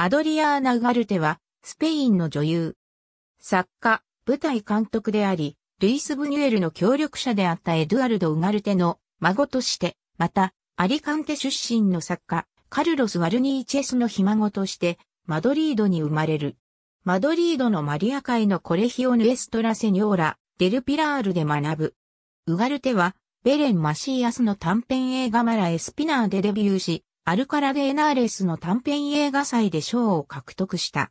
アドリアーナ・ウガルテは、スペインの女優、作家、舞台監督であり、ルイス・ブニュエルの協力者であったエドゥアルド・ウガルテの孫として、また、アリカンテ出身の作家、カルロス・ワルニーチェスのひ孫として、マドリードに生まれる。マドリードのマリア会のコレヒオ・ヌエストラ・セニョーラ、デル・ピラールで学ぶ。ウガルテは、ベレン・マシーアスの短編映画マラ・エスピナーでデビューし、アルカラ・ベーナーレスの短編映画祭で賞を獲得した。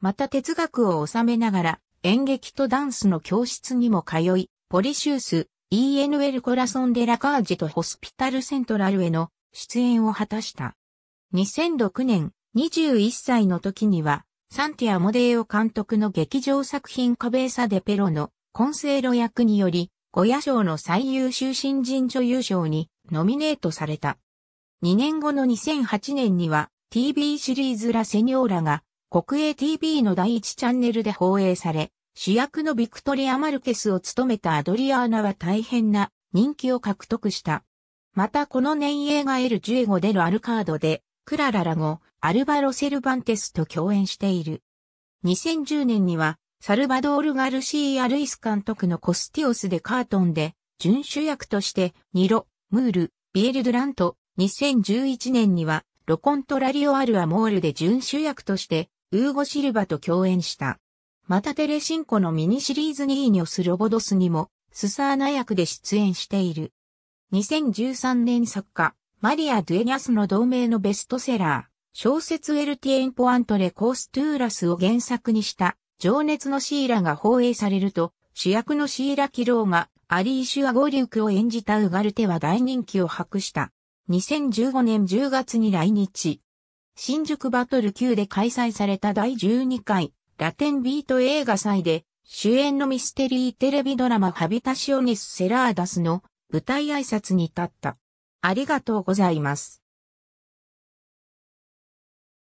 また哲学を収めながら演劇とダンスの教室にも通い、ポリシュース、ENL コラソンデラカージとホスピタルセントラルへの出演を果たした。2006年、21歳の時には、サンティア・モデーオ監督の劇場作品カベーサ・デ・ペロのコンセーロ役により、ゴヤ賞の最優秀新人女優賞にノミネートされた。2年後の2008年には TV シリーズラセニョーラが国営 TV の第一チャンネルで放映され、主役のビクトリア・マルケスを務めたアドリアーナは大変な人気を獲得した。またこの年映画エル・ジュエゴでのアルカードで、クラララゴ、アルバロ・セルバンテスと共演している。2010年には、サルバドール・ガルシー・アルイス監督のコスティオスでカートンで、準主役として、ニロ、ムール、ビエル・ドラント、2011年には、ロコントラリオアルアモールで準主役として、ウーゴ・シルバと共演した。またテレシンコのミニシリーズにイーニョス・ロボドスにも、スサーナ役で出演している。2013年作家、マリア・ドゥエニャスの同名のベストセラー、小説エルティエンポアントレ・コーストゥーラスを原作にした、情熱のシーラが放映されると、主役のシーラ・キローがアリーシュア・ゴリュークを演じたウガルテは大人気を博した。2015年10月に来日。新宿バトル級で開催された第12回ラテンビート映画祭で主演のミステリーテレビドラマハビタシオネス・セラーダスの舞台挨拶に立った。ありがとうございます。